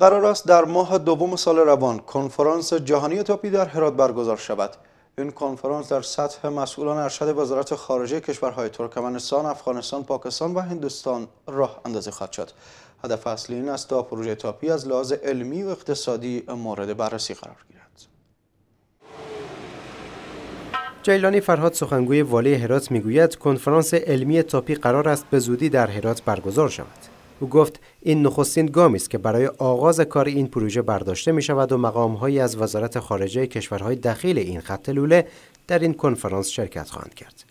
قرار است در ماه دوم سال روان کنفرانس جهانی تاپی در هرات برگزار شود این کنفرانس در سطح مسئولان ارشد وزارت خارجه کشورهای ترکمنستان، افغانستان، پاکستان و هندوستان راه اندازی خواهد شد. هدف اصلی این است تا پروژه تاپی از لحاظ علمی و اقتصادی مورد بررسی قرار گیرد. جیلانی فرهاد سخنگوی والی هرات میگوید کنفرانس علمی تاپی قرار است به زودی در هرات برگزار شود. او گفت این نخستین گامی است که برای آغاز کار این پروژه برداشته می شود و مقامهایی از وزارت خارجه کشورهای دخیل این خط لوله در این کنفرانس شرکت خواهند کرد.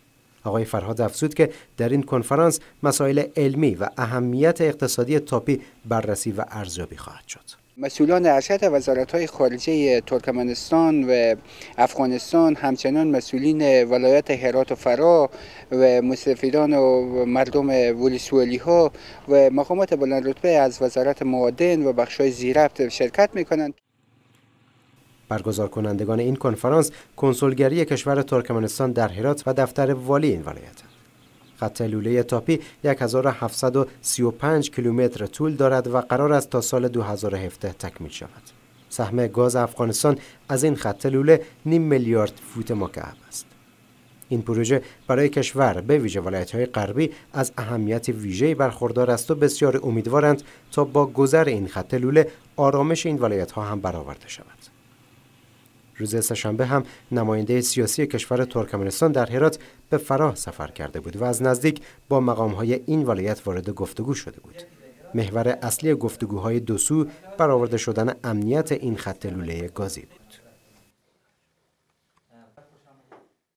آقای فرهاد افزود که در این کنفرانس مسائل علمی و اهمیت اقتصادی تاپی بررسی و ارزیابی خواهد شد. مسئولان ارشد وزارت خارجه ترکمنستان و افغانستان همچنان مسئولین ولایت هرات و فرا و مستفیدان و مردم ولیسوالی ها و مقامات بلند رتبه از وزارت معادن و بخش های شرکت می کنند. برگزار کنندگان این کنفرانس کنسولگری کشور ترکمنستان در هرات و دفتر والی این ولایت خط لوله تاپی 1735 کیلومتر طول دارد و قرار است تا سال 2017 تکمیل شود. سهم گاز افغانستان از این خط لوله نیم میلیارد فوت مکعب است. این پروژه برای کشور به ویژه های غربی از اهمیت ویژه‌ای برخوردار است و بسیار امیدوارند تا با گذر این خط لوله آرامش این ها هم برآورده شود. روز سهشنبه هم نماینده سیاسی کشور ترکمنستان در هرات به فراه سفر کرده بود و از نزدیک با مقامهای این ولایت وارد گفتگو شده بود. محور اصلی گفتگوهای دو سو برآورده شدن امنیت این خط لوله گازی بود.